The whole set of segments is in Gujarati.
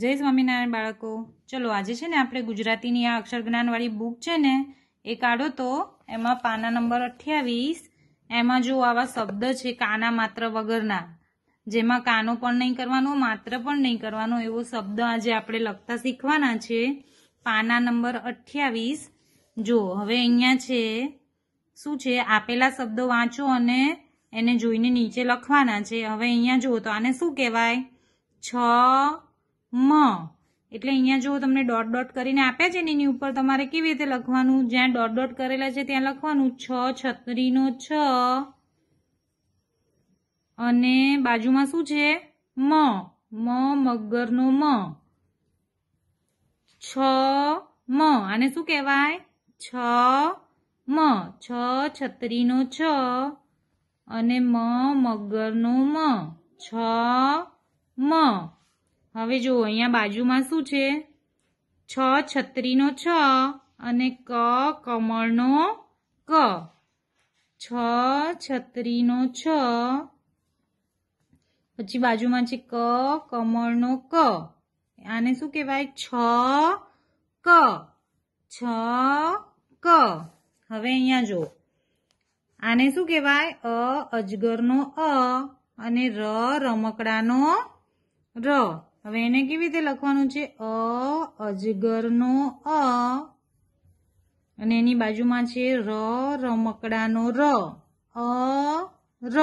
જય સ્વામિનારાયણ બાળકો ચલો આજે છે ને આપણે ગુજરાતીની આ અક્ષર જ્ઞાનવાળી બુક છે ને એ કાઢો તો એમાં પાના નંબર અઠ્યાવીસ એમાં જો આવા શબ્દ છે કાના માત્ર વગરના જેમાં કાનો પણ નહીં કરવાનો માત્ર પણ નહીં કરવાનો એવો શબ્દ આજે આપણે લખતા શીખવાના છે પાના નંબર અઠ્યાવીસ જો હવે અહીંયા છે શું છે આપેલા શબ્દો વાંચો અને એને જોઈને નીચે લખવાના છે હવે અહીંયા જુઓ તો આને શું કહેવાય છ મ એટલે અહીંયા જો તમને ડોટ ડોટ કરીને આપ્યા છે ને એની ઉપર તમારે કેવી રીતે લખવાનું જ્યાં ડોટ ડોટ કરેલા છે ત્યાં લખવાનું છ છત્રીનો છ અને બાજુમાં શું છે મ મ મગરનો મ છ મ આને શું કહેવાય છ મ છ છત્રીનો છ અને મ મગરનો મ છ મ હવે જુઓ અહીંયા બાજુમાં શું છે છ છત્રીનો છ અને ક કમળનો ક છ છત્રીનો છ પછી બાજુમાં છે ક કમળનો ક આને શું કહેવાય છ ક છ ક હવે અહીંયા જો આને શું કહેવાય અ અજગરનો અ અને ર રમકડાનો ર હવે એને કેવી રીતે લખવાનું છે અ અજગરનો અ અને એની બાજુમાં છે ર રમકડાનો ર અ ર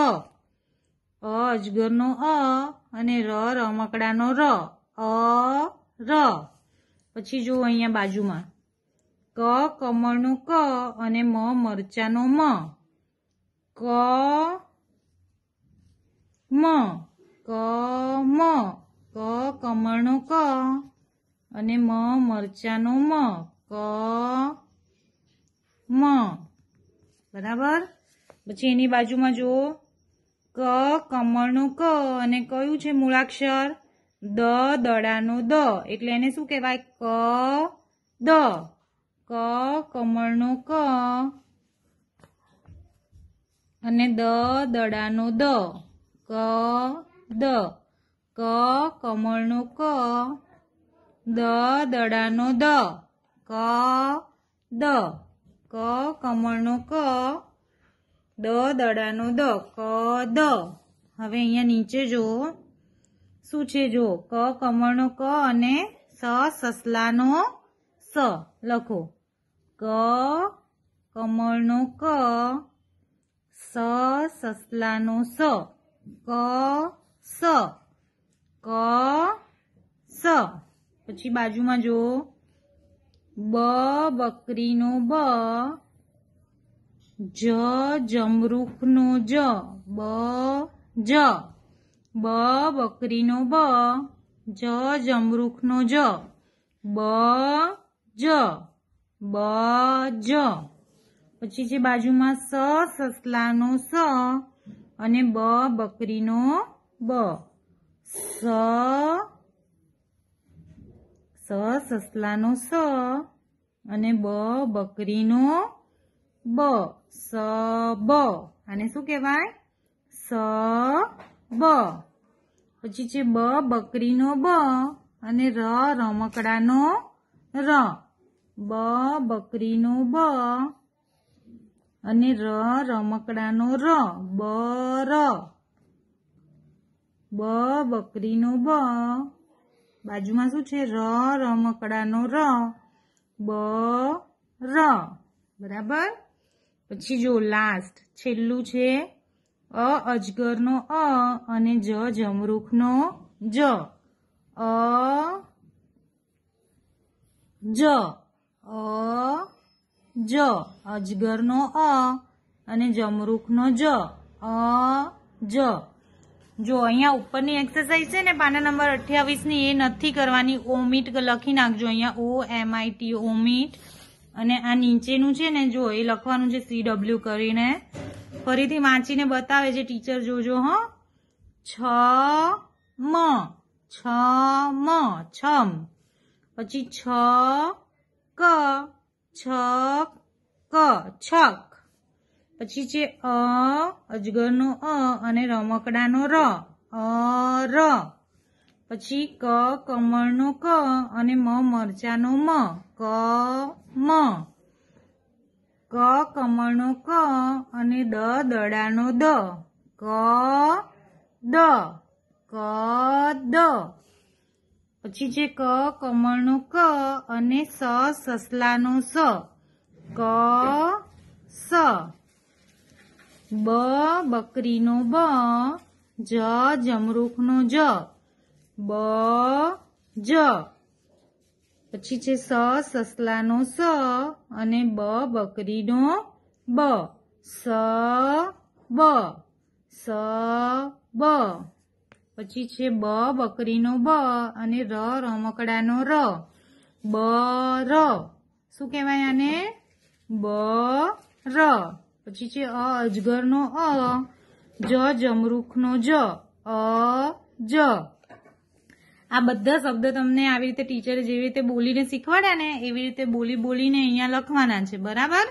અ અજગરનો અ અને ર રમકડાનો ર અ ર પછી જુઓ અહીંયા બાજુમાં ક કમળનું ક અને મ મરચાનો મ ક મ ક મ ક કમળનો ક અને મ મરચાનો મ ક મ બરાબર પછી એની બાજુમાં જુઓ ક કમળનો ક અને કયું છે મૂળાક્ષર દ દડાનો દ એટલે એને શું કહેવાય ક દ ક કમળનો ક અને દ દડાનો દ ક દ ક કમળનું ક દ દડાનો દ ક દ ક કમળનો ક દ દડાનો દ ક દ હવે અહીંયા નીચે જુઓ શું છે જુઓ ક કમળનો ક અને સ સસલાનો સ લખો ક કમળનો ક સ સસલાનો સ ક સ ક સ પછી બાજુમાં જો બ બકરીનો બ જ જમરૂખનો જ બ જ બ બકરીનો બ જ જમરૂખનો જ બ જ બ જ પછી છે બાજુમાં સ સસલાનો સ અને બ બકરીનો બ સ સ સસલાનો સ અને બ બકરીનો બ સ બ આને શું કહેવાય સ બ પછી છે બ બકરીનો બ અને ર રમકડાનો ર બ બકરીનો બ અને ર રમકડાનો ર બ ર બ બકરીનો બ બાજુમાં શું છે ર રમકડાનો ર બ ર બરાબર પછી જો લાસ્ટ છેલ્લું છે અ અજગરનો અ અને જ જમરૂખનો જ અ જ અ જ અજગરનો અ અને જમરૂખનો જ અ જ જો અહીંયા ઉપરની એક્સરસાઇઝ છે ને પાના નંબર અઠ્યાવીસની એ નથી કરવાની ઓમિટ લખી નાખજો અહીંયા ઓ એમ આઈ ઓમિટ અને આ નીચેનું છે ને જો એ લખવાનું છે સી ડબલ્યુ કરીને ફરીથી વાંચીને બતાવે છે ટીચર જોજો હો છ મ છ મ છમ પછી છ ક છ ક છક પછી છે અ અજગરનો અ અને રમકડાનો ર અ ર પછી ક કમળનો ક અને મ મરચાનો મ ક મ ક કમળનો ક અને દ દડાનો દ ક દ ક દ પછી છે ક કમળનો ક અને સ સસલાનો સ ક સ બ બકરીનો બ જ જમરૂખનો જ બ જ પછી છે સ સસલાનો સ અને બ બકરીનો બ સ બ સ બ પછી છે બ બકરીનો બ અને ર રમકડાનો ર બ ર શું કહેવાય આને બ ર પછી છે અ અજગરનો અ જ નો જ અ જ આ બધા શબ્દ તમને આવી રીતે ટીચરે જેવી રીતે બોલીને શીખવાડ્યા ને એવી રીતે બોલી બોલીને અહીંયા લખવાના છે બરાબર